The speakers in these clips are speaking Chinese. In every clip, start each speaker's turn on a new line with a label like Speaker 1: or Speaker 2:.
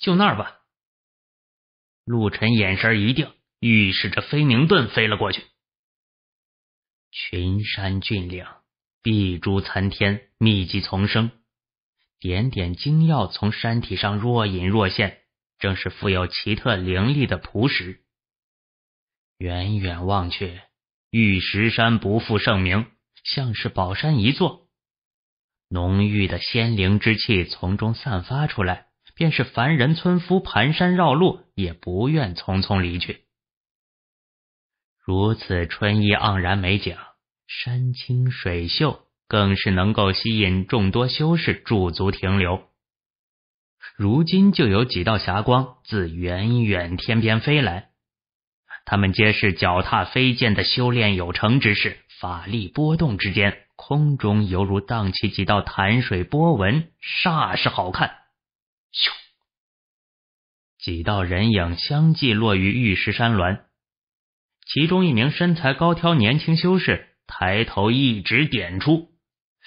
Speaker 1: 就那儿吧。陆晨眼神一定，预示着飞明盾飞了过去。
Speaker 2: 群山峻岭，碧珠参天，密集丛生，点点晶耀从山体上若隐若现，正是富有奇特灵力的璞石。远远望去，玉石山不负盛名，像是宝山一座，浓郁的仙灵之气从中散发出来。便是凡人村夫盘山绕路，也不愿匆匆离去。如此春意盎然美景，山清水秀，更是能够吸引众多修士驻足停留。如今就有几道霞光自远远天边飞来，他们皆是脚踏飞剑的修炼有成之士，法力波动之间，空中犹如荡起几道潭水波纹，煞是好看。咻！几道人影相继落于玉石山峦，其中一名身材高挑年轻修士抬头一指点出，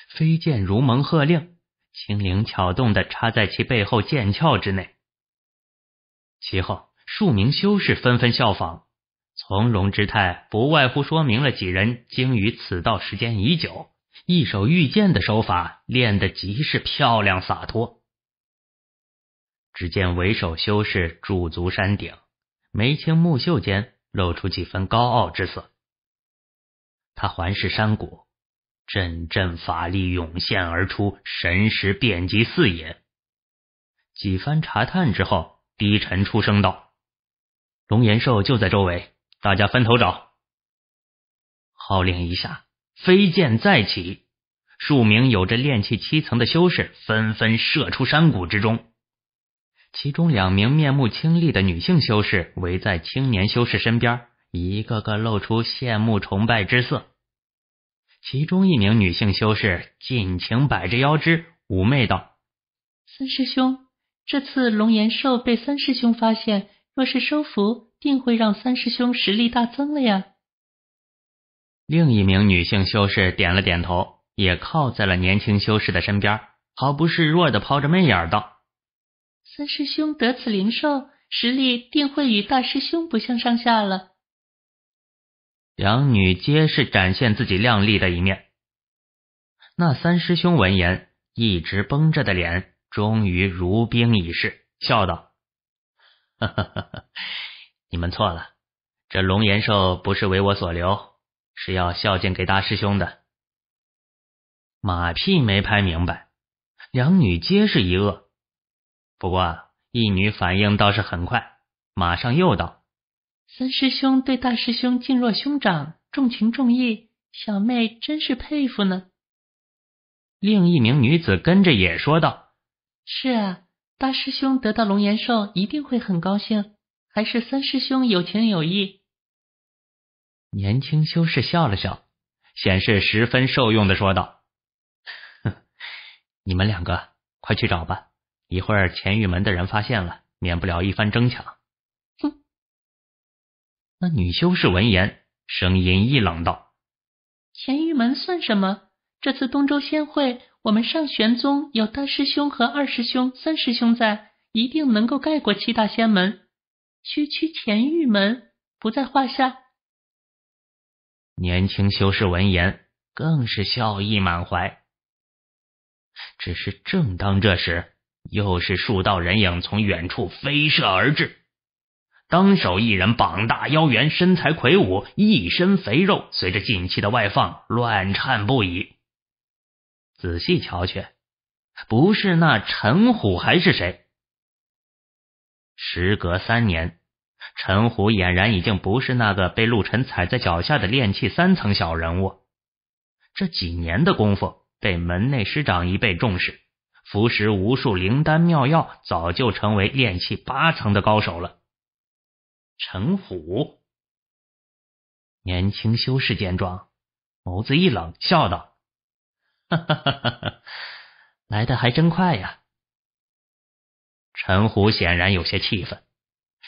Speaker 2: 飞剑如蒙喝令，轻灵巧动的插在其背后剑鞘之内。其后数名修士纷纷效仿，从容之态不外乎说明了几人精于此道时间已久，一手御剑的手法练得极是漂亮洒脱。只见为首修士驻足山顶，眉清目秀间露出几分高傲之色。他环视山谷，阵阵法力涌现而出，神识遍及四野。几番查探之后，低沉出声道：“龙岩兽就在周围，大家分头找。”号令一下，飞剑再起，数名有着炼气七层的修士纷纷射出山谷之中。其中两名面目清丽的女性修士围在青年修士身边，一个个露出羡慕崇拜之色。其中一名女性修士尽情摆着腰肢，妩媚
Speaker 3: 道：“三师兄，这次龙岩兽被三师兄发现，若是收服，定会让三师兄实力大增了呀。”另
Speaker 2: 一名女性修士点了点头，也靠在了年轻修士的身边，毫不示弱的抛着媚眼道。
Speaker 3: 三师兄得此灵兽，实力定会与大师兄不相上下了。
Speaker 2: 两女皆是展现自己靓丽的一面。那三师兄闻言，一直绷着的脸终于如冰一逝，笑道：“哈哈哈哈，你们错了，这龙岩兽不是为我所留，是要孝敬给大师兄的。”马屁没拍明白，两女皆是一愕。不过，一女反应倒是很快，马上又道：“
Speaker 3: 三师兄对大师兄敬若兄长，重情重义，小妹真是佩服呢。”
Speaker 2: 另一名女子跟着也说
Speaker 3: 道：“是啊，大师兄得到龙岩兽一定会很高兴，还是三师兄有情有义。”
Speaker 2: 年轻修士笑了笑，显示十分受用的说道：“你们两个快去找吧。”一会儿前玉门的人发现了，免不了一番争抢。哼！那女修士闻言，声音一冷道：“
Speaker 3: 前玉门算什么？这次东周仙会，我们上玄宗有大师兄和二师兄、三师兄在，一定能够盖过七大仙门。区区前玉门不在话下。”
Speaker 1: 年轻修
Speaker 2: 士闻言，更是笑意满怀。只是正当这时，又是数道人影从远处飞射而至，当手一人膀大腰圆，身材魁梧，一身肥肉随着劲气的外放乱颤不已。仔细瞧去，不是那陈虎还是谁？时隔三年，陈虎俨然已经不是那个被陆晨踩在脚下的炼气三层小人物，这几年的功夫被门内师长一辈重视。服食无数灵丹妙药，早就成为炼气八成的高手了。陈虎，年轻修士见状，眸子一冷，笑道：“哈哈哈哈来的还真快呀！”陈虎显然有些气愤，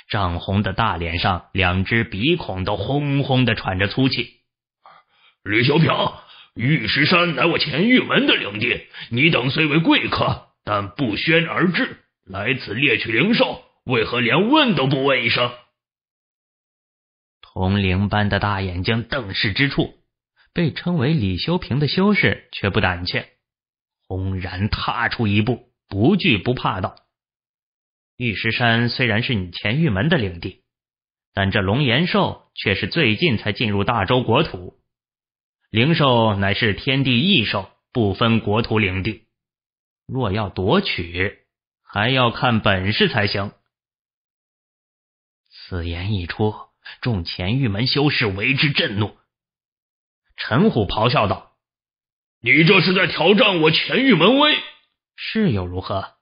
Speaker 2: 涨红的大脸上，两只鼻孔都轰轰的喘着粗气。
Speaker 1: 吕小平。玉石山乃我前玉门的领地，你等虽为贵客，但不宣而至，来此猎取灵兽，为何连问都不问一声？
Speaker 2: 铜铃般的大眼睛瞪视之处，被称为李修平的修士却不胆怯，轰然踏出一步，不惧不怕道：“玉石山虽然是你前玉门的领地，但这龙岩兽却是最近才进入大周国土。”灵兽乃是天地异兽，不分国土领地。若要夺取，还要看本事才行。
Speaker 1: 此言一出，众前玉门修士为之震怒。陈虎咆哮道：“你这是在挑战我前玉门威！”是
Speaker 2: 又如何？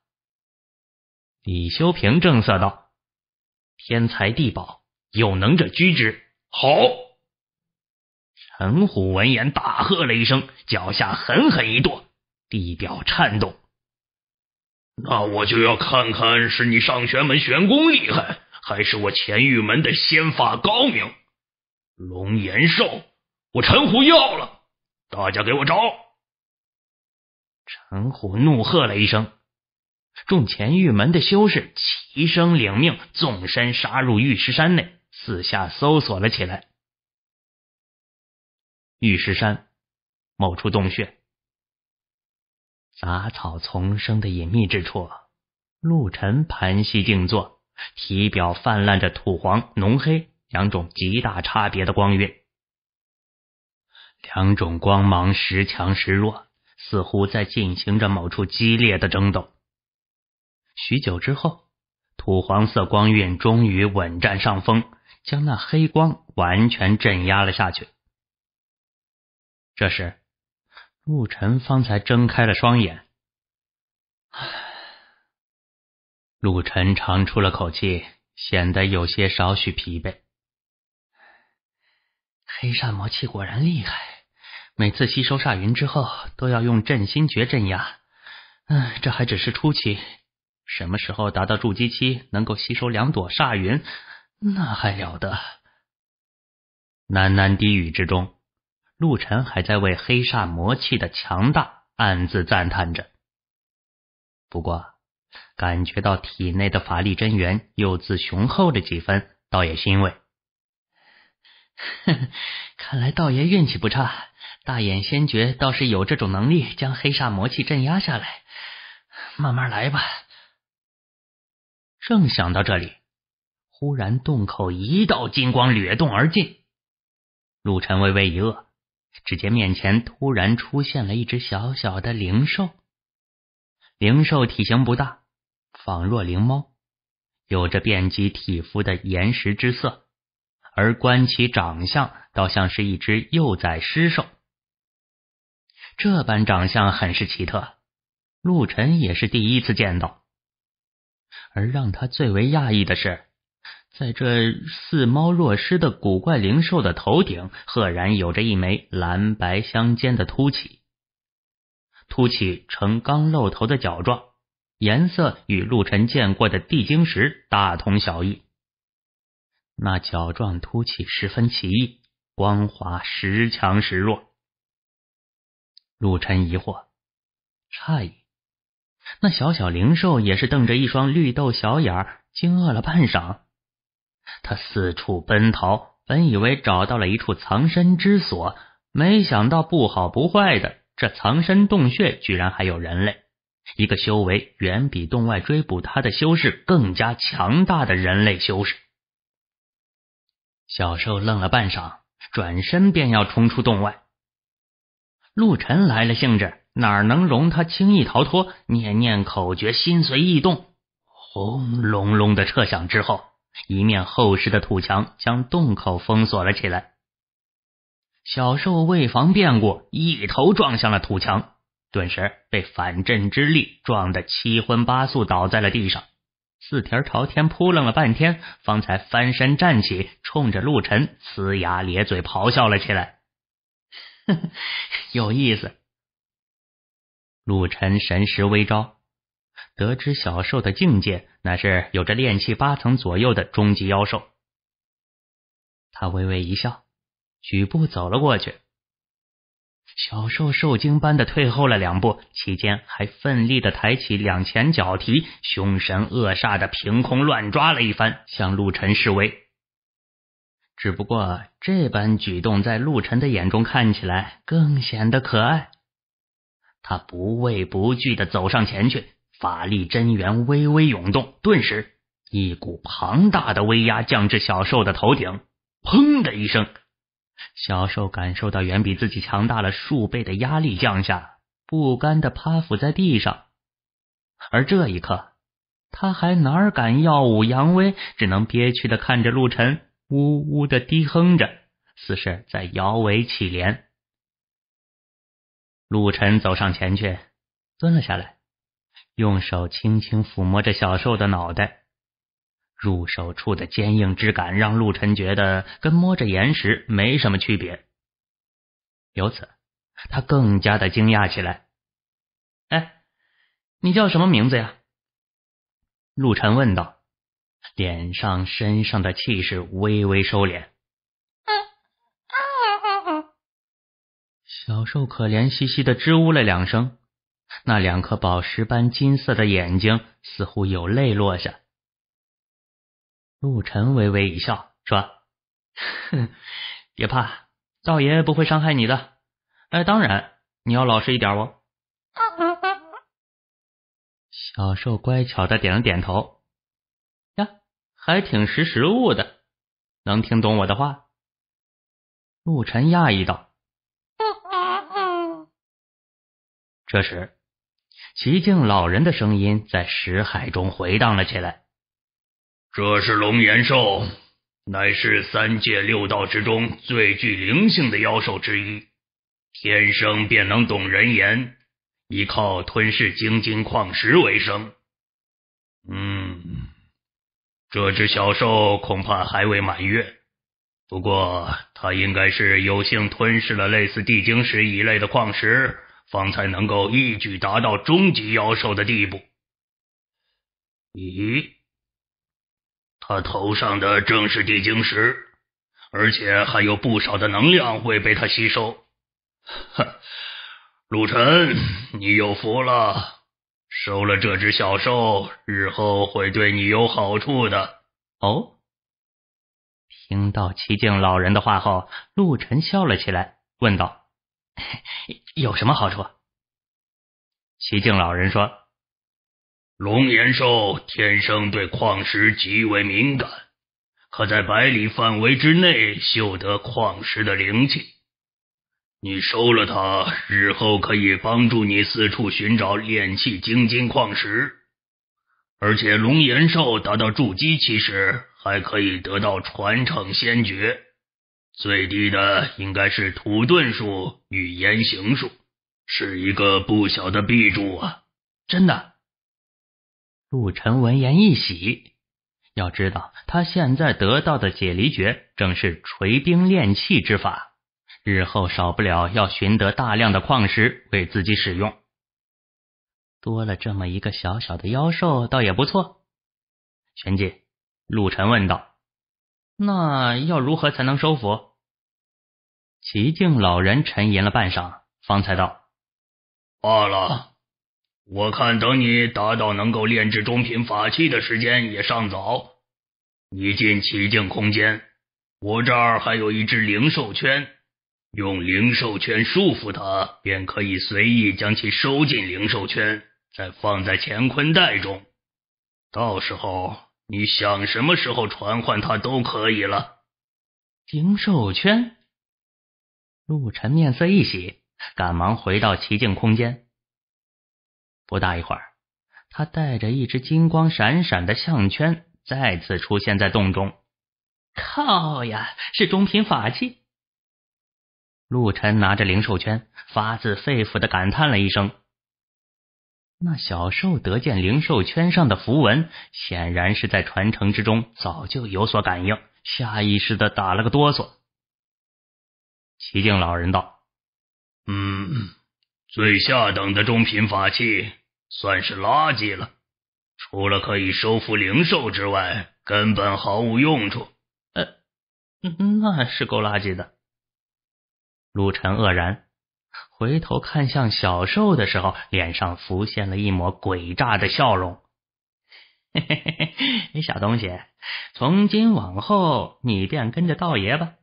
Speaker 2: 李修平正色道：“天材地宝，有能者居之。”好。陈虎闻言大喝了一声，脚下狠狠一跺，地表颤动。
Speaker 1: 那我就要看看是你上玄门玄功厉害，还是我乾玉门的仙法高明。龙延寿，我陈虎要了！大家给我找！陈虎怒喝了一声，
Speaker 2: 众前玉门的修士齐声领命，纵身杀入
Speaker 1: 玉石山内，四下搜索了起来。
Speaker 2: 玉石山某处洞穴，杂草丛生的隐秘之处，陆晨盘膝静坐，体表泛滥着土黄、浓黑两种极大差别的光晕，两种光芒时强时弱，似乎在进行着某处激烈的争斗。许久之后，土黄色光晕终于稳占上风，将那黑光完全镇压了下去。这时，陆晨方才睁开了双眼。唉，陆晨长出了口气，显得有些少许疲惫。黑煞魔气果然厉害，每次吸收煞云之后，都要用镇心诀镇压。唉，这还只是初期，什么时候达到筑基期，能够吸收两朵煞云，那还了得？喃喃低语之中。陆晨还在为黑煞魔气的强大暗自赞叹着，不过感觉到体内的法力真元又自雄厚了几分，倒也欣慰。看来道爷运气不差，大眼仙诀倒是有这种能力将黑煞魔气镇压下来。慢慢来吧。正想到这里，忽然洞口一道金光掠动而进，陆晨微微一愕。只见面前突然出现了一只小小的灵兽，灵兽体型不大，仿若灵猫，有着遍及体肤的岩石之色，而观其长相，倒像是一只幼崽狮兽。这般长相很是奇特，陆晨也是第一次见到。而让他最为讶异的是。在这似猫若狮的古怪灵兽的头顶，赫然有着一枚蓝白相间的凸起，凸起呈刚露头的角状，颜色与陆晨见过的地精石大同小异。那角状凸起十分奇异，光滑时强时弱。陆晨疑惑诧异，那小小灵兽也是瞪着一双绿豆小眼，惊愕了半晌。他四处奔逃，本以为找到了一处藏身之所，没想到不好不坏的这藏身洞穴居然还有人类，一个修为远比洞外追捕他的修士更加强大的人类修士。小兽愣了半晌，转身便要冲出洞外。陆晨来了兴致，哪能容他轻易逃脱？念念口诀，心随意动，轰隆隆的撤响之后。一面厚实的土墙将洞口封锁了起来。小兽为防变故，一头撞向了土墙，顿时被反震之力撞得七荤八素，倒在了地上，四蹄朝天扑棱了半天，方才翻身站起，冲着陆晨呲牙咧嘴咆哮了起来。有意思，陆晨神识微招。得知小兽的境界那是有着炼气八层左右的终极妖兽，他微微一笑，举步走了过去。小兽受惊般的退后了两步，期间还奋力的抬起两前脚蹄，凶神恶煞的凭空乱抓了一番，向陆晨示威。只不过这般举动在陆晨的眼中看起来更显得可爱。他不畏不惧的走上前去。法力真元微微涌动，顿时一股庞大的威压降至小兽的头顶。砰的一声，小兽感受到远比自己强大了数倍的压力降下，不甘的趴伏在地上。而这一刻，他还哪敢耀武扬威，只能憋屈的看着陆晨，呜呜的低哼着，似是在摇尾乞怜。陆晨走上前去，蹲了下来。用手轻轻抚摸着小兽的脑袋，入手处的坚硬质感让陆晨觉得跟摸着岩石没什么区别。由此，他更加的惊讶起来。
Speaker 3: “哎，你叫什
Speaker 2: 么名字呀？”陆晨问道，脸上身上的气势微微收敛。小兽可怜兮兮的吱呜了两声。那两颗宝石般金色的眼睛似乎有泪落下，陆晨微微一笑说：“哼，别怕，道爷不会伤害你的。哎，当然你要老实一点哦。”小兽乖巧的点了点头，呀，还挺识时务的，能听懂我的话。陆晨讶异道：“这时。”齐静老人的声音在石海中回荡了起来。
Speaker 1: 这是龙岩兽，乃是三界六道之中最具灵性的妖兽之一，天生便能懂人言，依靠吞噬晶晶矿石为生。嗯，这只小兽恐怕还未满月，不过它应该是有幸吞噬了类似地晶石一类的矿石。方才能够一举达到终极妖兽的地步。咦，他头上的正是地晶石，而且还有不少的能量会被他吸收。哼，陆晨，你有福了，收了这只小兽，日后会对你有好处的。哦，
Speaker 2: 听到齐静老人的话后，陆晨笑了起来，问道。有什么好处？齐静老人说：“
Speaker 1: 龙岩兽天生对矿石极为敏感，可在百里范围之内嗅得矿石的灵气。你收了它，日后可以帮助你四处寻找炼气精金矿石。而且，龙岩兽达到筑基期时，还可以得到传承仙诀。”最低的应该是土遁术与岩行术，是一个不小的壁柱啊！
Speaker 3: 真的？
Speaker 2: 陆晨闻言一喜，要知道他现在得到的解离诀正是锤兵炼器之法，日后少不了要寻得大量的矿石为自己使用。多了这么一个小小的妖兽，倒也不错。玄即，陆晨问道。那要如何才能收服？齐静老人沉吟了半晌，方才道：“
Speaker 1: 罢了，我看等你达到能够炼制中品法器的时间也尚早。你进齐境空间，我这儿还有一只灵兽圈，用灵兽圈束缚它，便可以随意将其收进灵兽圈，再放在乾坤袋中。到时候……”你想什么时候传唤他都可以了。
Speaker 2: 灵兽圈，陆晨面色一喜，赶忙回到奇境空间。不大一会儿，他带着一只金光闪闪的项圈再次出现在洞中。
Speaker 3: 靠呀，
Speaker 2: 是中品法器！陆晨拿着灵兽圈，发自肺腑的感叹了一声。那小兽得见灵兽圈上的符文，显然是在传承之中早就有所感应，下意识的打了个哆嗦。齐静老人道：“
Speaker 1: 嗯，最下等的中品法器算是垃圾了，除了可以收服灵兽之外，根本毫无用处。呃，那是够垃圾的。”
Speaker 2: 陆晨愕然。回头看向小兽的时候，脸上浮现了一抹诡诈的笑容。嘿，嘿，嘿，嘿，小东西，从今往后你便跟着道爷吧。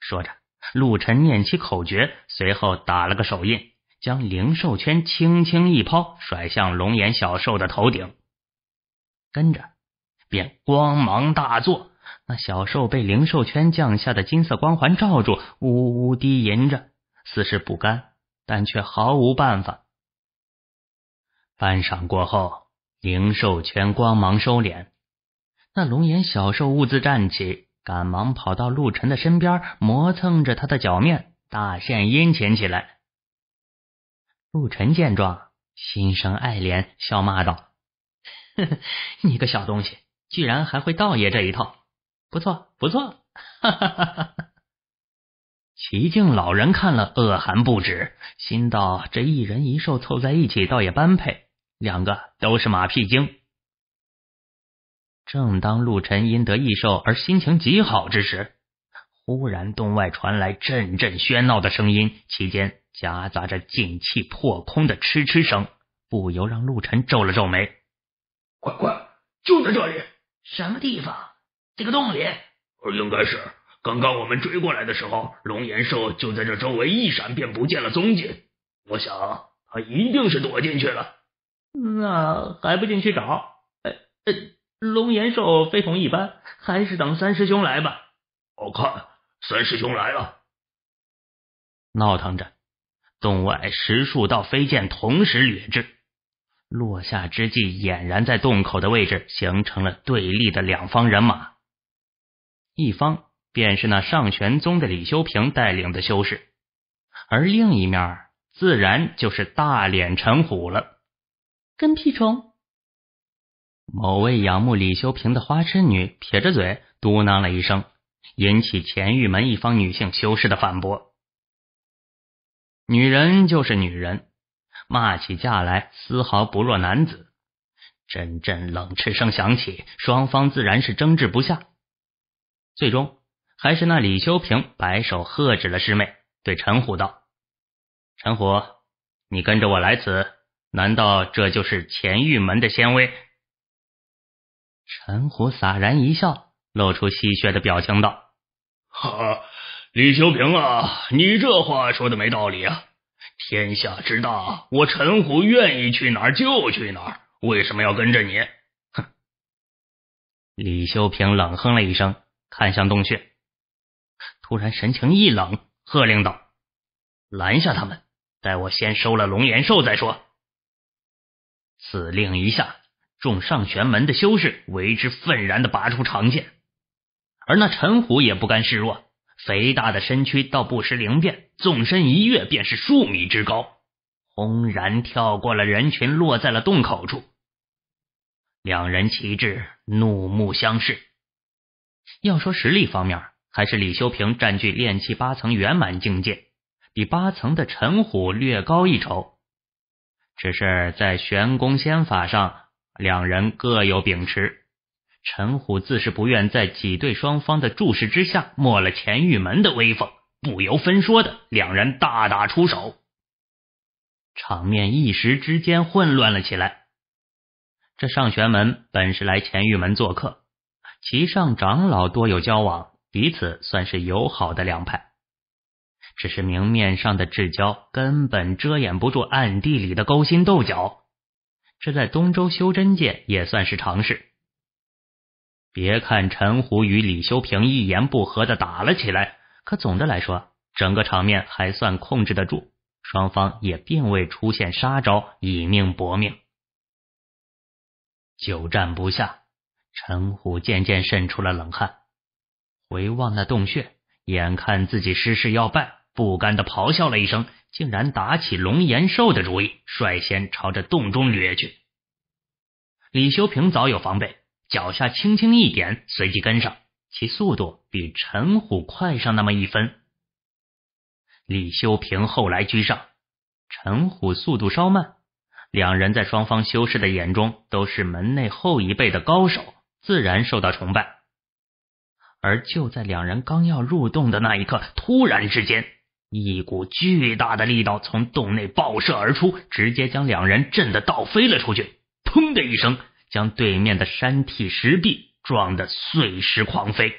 Speaker 2: 说着，陆晨念起口诀，随后打了个手印，将灵兽圈轻轻一抛，甩向龙眼小兽的头顶。跟着，便光芒大作，那小兽被灵兽圈降下的金色光环罩住，呜呜低吟着。似是不甘，但却毫无办法。半晌过后，灵兽全光芒收敛，那龙颜小兽兀自站起，赶忙跑到陆晨的身边，磨蹭着他的脚面，大献殷勤起来。陆晨见状，心生爱怜，笑骂道：“你个小东西，居然还会道爷这一套，不错不错！”
Speaker 3: 哈哈哈哈哈。
Speaker 2: 齐敬老人看了，恶寒不止，心道这一人一兽凑在一起，倒也般配，两个都是马屁精。正当陆晨因得异兽而心情极好之时，忽然洞外传来阵阵喧闹的声音，其间夹杂着劲气破空的嗤嗤声，不由让陆
Speaker 1: 晨皱了皱眉。快快，就在这里，什么地方？这个洞里，应该是。刚刚我们追过来的时候，龙岩兽就在这周围一闪便不见了踪迹。我想他一定是躲进去了。
Speaker 2: 那还不进去找？呃呃，龙岩兽非同一般，还
Speaker 1: 是等三师兄来吧。我看三师兄来了。
Speaker 2: 闹腾着，洞外十数道飞剑同时掠至，落下之际，俨然在洞口的位置形成了对立的两方人马，一方。便是那上玄宗的李修平带领的修士，而另一面自然就是大脸陈虎了。
Speaker 3: 跟屁虫，
Speaker 2: 某位仰慕李修平的花痴女撇着嘴嘟囔了一声，引起前玉门一方女性修士的反驳。女人就是女人，骂起架来丝毫不弱男子。阵阵冷斥声响起，双方自然是争执不下，最终。还是那李修平摆手喝止了师妹，对陈虎道：“陈虎，你跟着我来此，难道这就是前玉门的仙威？”陈虎洒然一笑，露出戏谑的表情道：“
Speaker 1: 李修平啊，你这话说的没道理啊！天下之大，我陈虎愿意去哪儿就去哪儿，为什么要跟着你？”哼！
Speaker 2: 李修平冷哼了一声，看向洞穴。突然，神情一冷，喝令道：“拦下他们，待我先收了龙岩兽再说。”此令一下，众上玄门的修士为之愤然的拔出长剑，而那陈虎也不甘示弱，肥大的身躯倒不失灵便，纵身一跃，便是数米之高，轰然跳过了人群，落在了洞口处。两人齐至，怒目相视。要说实力方面，还是李修平占据炼气八层圆满境界，比八层的陈虎略高一筹。只是在玄功仙法上，两人各有秉持。陈虎自是不愿在挤兑双方的注视之下没了乾玉门的威风，不由分说的两人大打出手，场面一时之间混乱了起来。这上玄门本是来乾玉门做客，其上长老多有交往。彼此算是友好的两派，只是明面上的至交根本遮掩不住暗地里的勾心斗角，这在东周修真界也算是常事。别看陈虎与李修平一言不合的打了起来，可总的来说，整个场面还算控制得住，双方也并未出现杀招，以命搏命。久战不下，陈虎渐渐渗出了冷汗。回望那洞穴，眼看自己失事要败，不甘的咆哮了一声，竟然打起龙岩兽的主意，率先朝着洞中掠去。李修平早有防备，脚下轻轻一点，随即跟上，其速度比陈虎快上那么一分。李修平后来居上，陈虎速度稍慢，两人在双方修士的眼中都是门内后一辈的高手，自然受到崇拜。而就在两人刚要入洞的那一刻，突然之间，一股巨大的力道从洞内爆射而出，直接将两人震得倒飞了出去，砰的一声，将对面的山体石壁撞得碎石狂飞。